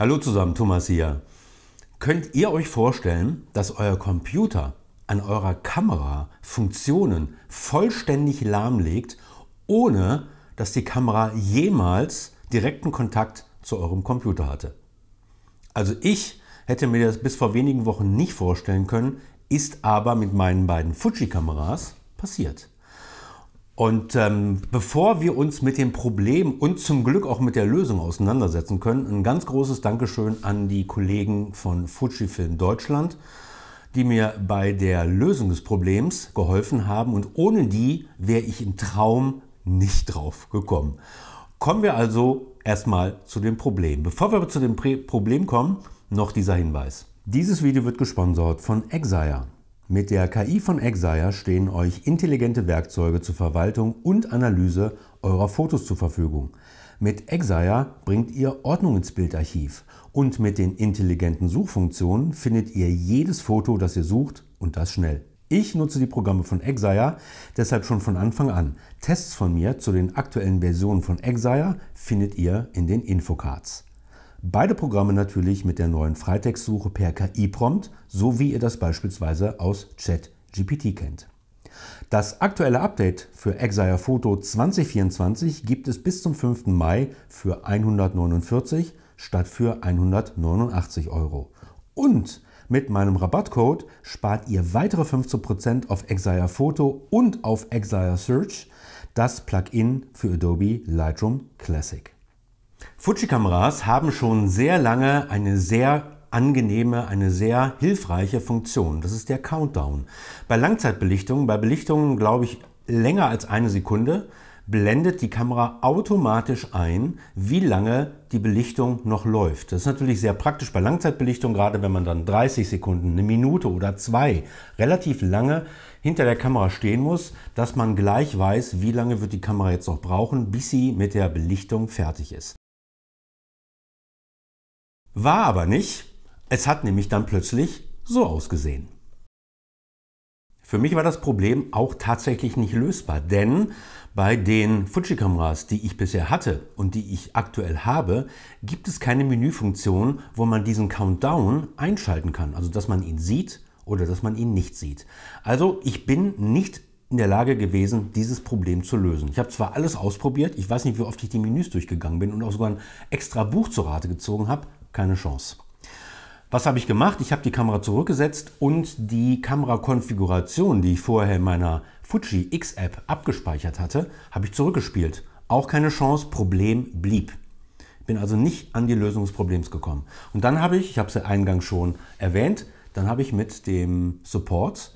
Hallo zusammen, Thomas hier. Könnt ihr euch vorstellen, dass euer Computer an eurer Kamera Funktionen vollständig lahmlegt, ohne dass die Kamera jemals direkten Kontakt zu eurem Computer hatte? Also ich hätte mir das bis vor wenigen Wochen nicht vorstellen können, ist aber mit meinen beiden Fuji-Kameras passiert. Und ähm, bevor wir uns mit dem Problem und zum Glück auch mit der Lösung auseinandersetzen können, ein ganz großes Dankeschön an die Kollegen von Fujifilm Deutschland, die mir bei der Lösung des Problems geholfen haben und ohne die wäre ich im Traum nicht drauf gekommen. Kommen wir also erstmal zu dem Problem. Bevor wir zu dem Problem kommen, noch dieser Hinweis. Dieses Video wird gesponsert von Exire. Mit der KI von Exire stehen euch intelligente Werkzeuge zur Verwaltung und Analyse eurer Fotos zur Verfügung. Mit Exire bringt ihr Ordnung ins Bildarchiv und mit den intelligenten Suchfunktionen findet ihr jedes Foto, das ihr sucht und das schnell. Ich nutze die Programme von Exire deshalb schon von Anfang an. Tests von mir zu den aktuellen Versionen von Exire findet ihr in den Infocards. Beide Programme natürlich mit der neuen Freitextsuche per KI-Prompt, so wie ihr das beispielsweise aus ChatGPT kennt. Das aktuelle Update für Exire Photo 2024 gibt es bis zum 5. Mai für 149 statt für 189 Euro. Und mit meinem Rabattcode spart ihr weitere 15% auf Exire Photo und auf Exire Search, das Plugin für Adobe Lightroom Classic. Fuji-Kameras haben schon sehr lange eine sehr angenehme, eine sehr hilfreiche Funktion. Das ist der Countdown. Bei Langzeitbelichtungen, bei Belichtungen, glaube ich, länger als eine Sekunde, blendet die Kamera automatisch ein, wie lange die Belichtung noch läuft. Das ist natürlich sehr praktisch bei Langzeitbelichtung, gerade wenn man dann 30 Sekunden, eine Minute oder zwei relativ lange hinter der Kamera stehen muss, dass man gleich weiß, wie lange wird die Kamera jetzt noch brauchen, bis sie mit der Belichtung fertig ist. War aber nicht. Es hat nämlich dann plötzlich so ausgesehen. Für mich war das Problem auch tatsächlich nicht lösbar, denn bei den Fuji-Kameras, die ich bisher hatte und die ich aktuell habe, gibt es keine Menüfunktion, wo man diesen Countdown einschalten kann, also dass man ihn sieht oder dass man ihn nicht sieht. Also ich bin nicht in der Lage gewesen, dieses Problem zu lösen. Ich habe zwar alles ausprobiert, ich weiß nicht, wie oft ich die Menüs durchgegangen bin und auch sogar ein extra Buch zur Rate gezogen habe, keine Chance. Was habe ich gemacht? Ich habe die Kamera zurückgesetzt und die Kamerakonfiguration, die ich vorher in meiner Fuji X-App abgespeichert hatte, habe ich zurückgespielt. Auch keine Chance, Problem blieb. Bin also nicht an die Lösung des Problems gekommen. Und dann habe ich, ich habe es ja eingangs schon erwähnt, dann habe ich mit dem Support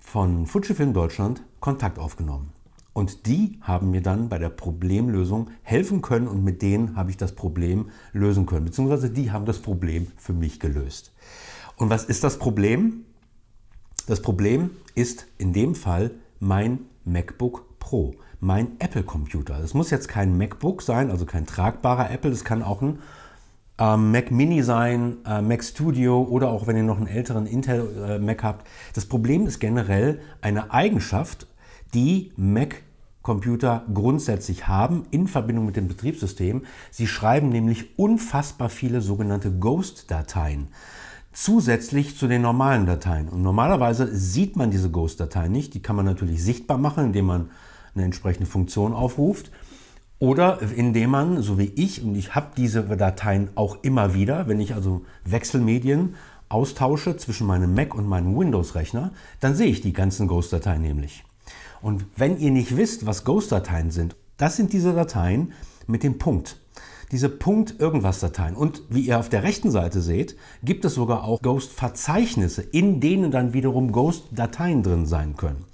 von Fujifilm Deutschland Kontakt aufgenommen. Und die haben mir dann bei der Problemlösung helfen können und mit denen habe ich das Problem lösen können. Beziehungsweise die haben das Problem für mich gelöst. Und was ist das Problem? Das Problem ist in dem Fall mein MacBook Pro, mein Apple-Computer. Es muss jetzt kein MacBook sein, also kein tragbarer Apple. Es kann auch ein ähm, Mac Mini sein, äh, Mac Studio oder auch wenn ihr noch einen älteren Intel äh, Mac habt. Das Problem ist generell eine Eigenschaft, die Mac Computer grundsätzlich haben in Verbindung mit dem Betriebssystem. Sie schreiben nämlich unfassbar viele sogenannte Ghost-Dateien zusätzlich zu den normalen Dateien. Und normalerweise sieht man diese Ghost-Dateien nicht. Die kann man natürlich sichtbar machen, indem man eine entsprechende Funktion aufruft. Oder indem man, so wie ich, und ich habe diese Dateien auch immer wieder, wenn ich also Wechselmedien austausche zwischen meinem Mac und meinem Windows-Rechner, dann sehe ich die ganzen Ghost-Dateien nämlich. Und wenn ihr nicht wisst, was Ghost-Dateien sind, das sind diese Dateien mit dem Punkt. Diese Punkt-Irgendwas-Dateien. Und wie ihr auf der rechten Seite seht, gibt es sogar auch Ghost-Verzeichnisse, in denen dann wiederum Ghost-Dateien drin sein können.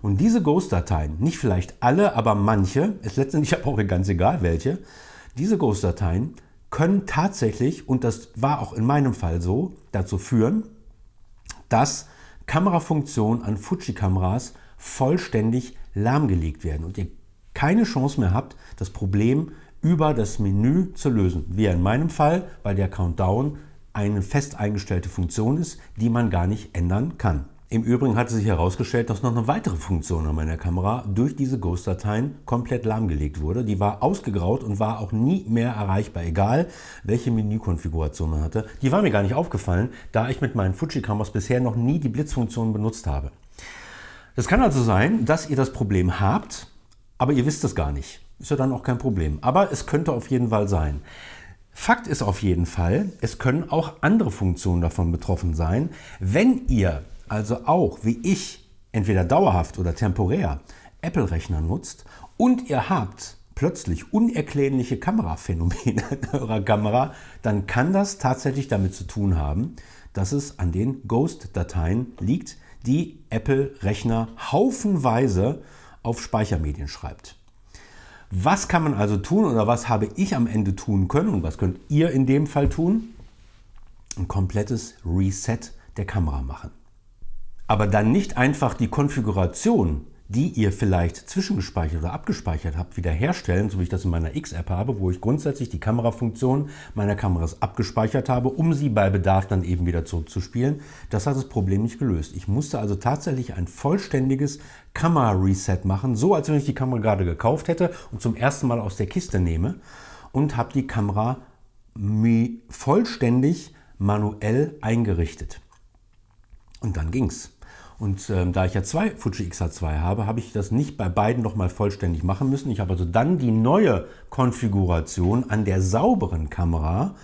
Und diese Ghost-Dateien, nicht vielleicht alle, aber manche, ist letztendlich auch ganz egal welche, diese Ghost-Dateien können tatsächlich, und das war auch in meinem Fall so, dazu führen, dass Kamerafunktionen an Fuji-Kameras vollständig lahmgelegt werden und ihr keine Chance mehr habt, das Problem über das Menü zu lösen. Wie in meinem Fall, weil der Countdown eine fest eingestellte Funktion ist, die man gar nicht ändern kann. Im Übrigen hat sich herausgestellt, dass noch eine weitere Funktion an meiner Kamera durch diese Ghost-Dateien komplett lahmgelegt wurde. Die war ausgegraut und war auch nie mehr erreichbar, egal welche Menükonfiguration man hatte. Die war mir gar nicht aufgefallen, da ich mit meinen Fuji-Kameras bisher noch nie die Blitzfunktion benutzt habe. Es kann also sein, dass ihr das Problem habt, aber ihr wisst es gar nicht. Ist ja dann auch kein Problem. Aber es könnte auf jeden Fall sein. Fakt ist auf jeden Fall, es können auch andere Funktionen davon betroffen sein. Wenn ihr also auch, wie ich, entweder dauerhaft oder temporär Apple-Rechner nutzt und ihr habt plötzlich unerklärliche Kameraphänomene in eurer Kamera, dann kann das tatsächlich damit zu tun haben, dass es an den Ghost-Dateien liegt, die Apple-Rechner haufenweise auf Speichermedien schreibt. Was kann man also tun oder was habe ich am Ende tun können und was könnt ihr in dem Fall tun? Ein komplettes Reset der Kamera machen. Aber dann nicht einfach die Konfiguration die ihr vielleicht zwischengespeichert oder abgespeichert habt, wiederherstellen, so wie ich das in meiner X-App habe, wo ich grundsätzlich die Kamerafunktion meiner Kameras abgespeichert habe, um sie bei Bedarf dann eben wieder zurückzuspielen. Das hat das Problem nicht gelöst. Ich musste also tatsächlich ein vollständiges Kamera-Reset machen, so als wenn ich die Kamera gerade gekauft hätte und zum ersten Mal aus der Kiste nehme und habe die Kamera vollständig manuell eingerichtet. Und dann ging's. Und ähm, da ich ja zwei Fuji XH2 habe, habe ich das nicht bei beiden nochmal vollständig machen müssen. Ich habe also dann die neue Konfiguration an der sauberen Kamera,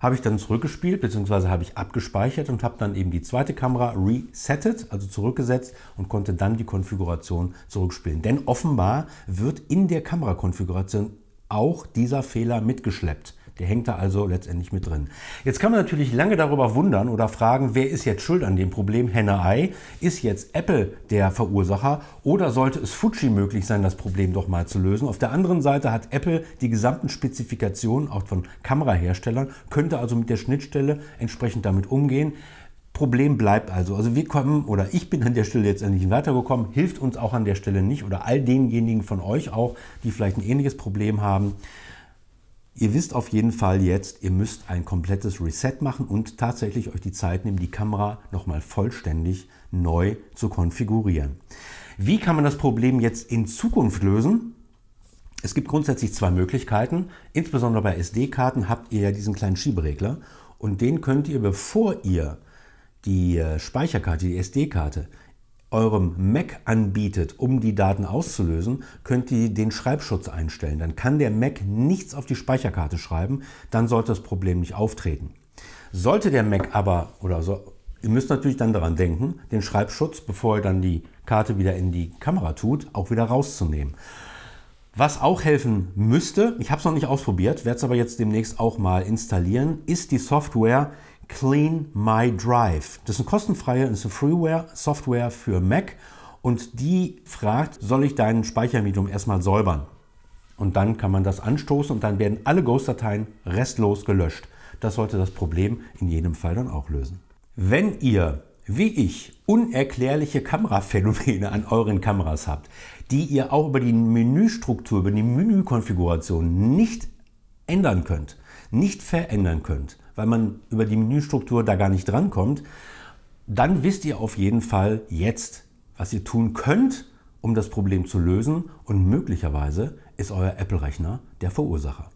habe ich dann zurückgespielt, beziehungsweise habe ich abgespeichert und habe dann eben die zweite Kamera resettet, also zurückgesetzt und konnte dann die Konfiguration zurückspielen. Denn offenbar wird in der Kamerakonfiguration auch dieser Fehler mitgeschleppt. Der hängt da also letztendlich mit drin. Jetzt kann man natürlich lange darüber wundern oder fragen, wer ist jetzt schuld an dem Problem Henne-Ei? Ist jetzt Apple der Verursacher oder sollte es Fuji möglich sein, das Problem doch mal zu lösen? Auf der anderen Seite hat Apple die gesamten Spezifikationen auch von Kameraherstellern, könnte also mit der Schnittstelle entsprechend damit umgehen. Problem bleibt also. Also wir kommen oder ich bin an der Stelle jetzt endlich weitergekommen, hilft uns auch an der Stelle nicht oder all denjenigen von euch auch, die vielleicht ein ähnliches Problem haben. Ihr wisst auf jeden Fall jetzt, ihr müsst ein komplettes Reset machen und tatsächlich euch die Zeit nehmen, die Kamera nochmal vollständig neu zu konfigurieren. Wie kann man das Problem jetzt in Zukunft lösen? Es gibt grundsätzlich zwei Möglichkeiten. Insbesondere bei SD-Karten habt ihr ja diesen kleinen Schieberegler und den könnt ihr, bevor ihr die äh, Speicherkarte, die SD-Karte eurem Mac anbietet, um die Daten auszulösen, könnt ihr den Schreibschutz einstellen. Dann kann der Mac nichts auf die Speicherkarte schreiben, dann sollte das Problem nicht auftreten. Sollte der Mac aber, oder so, ihr müsst natürlich dann daran denken, den Schreibschutz, bevor ihr dann die Karte wieder in die Kamera tut, auch wieder rauszunehmen. Was auch helfen müsste, ich habe es noch nicht ausprobiert, werde es aber jetzt demnächst auch mal installieren, ist die Software Clean My Drive. Das ist eine kostenfreie, ist eine Freeware, Software für Mac und die fragt, soll ich dein Speichermedium erstmal säubern? Und dann kann man das anstoßen und dann werden alle Ghost-Dateien restlos gelöscht. Das sollte das Problem in jedem Fall dann auch lösen. Wenn ihr, wie ich, unerklärliche Kameraphänomene an euren Kameras habt, die ihr auch über die Menüstruktur, über die Menükonfiguration nicht ändern könnt, nicht verändern könnt, weil man über die Menüstruktur da gar nicht drankommt, dann wisst ihr auf jeden Fall jetzt, was ihr tun könnt, um das Problem zu lösen und möglicherweise ist euer Apple-Rechner der Verursacher.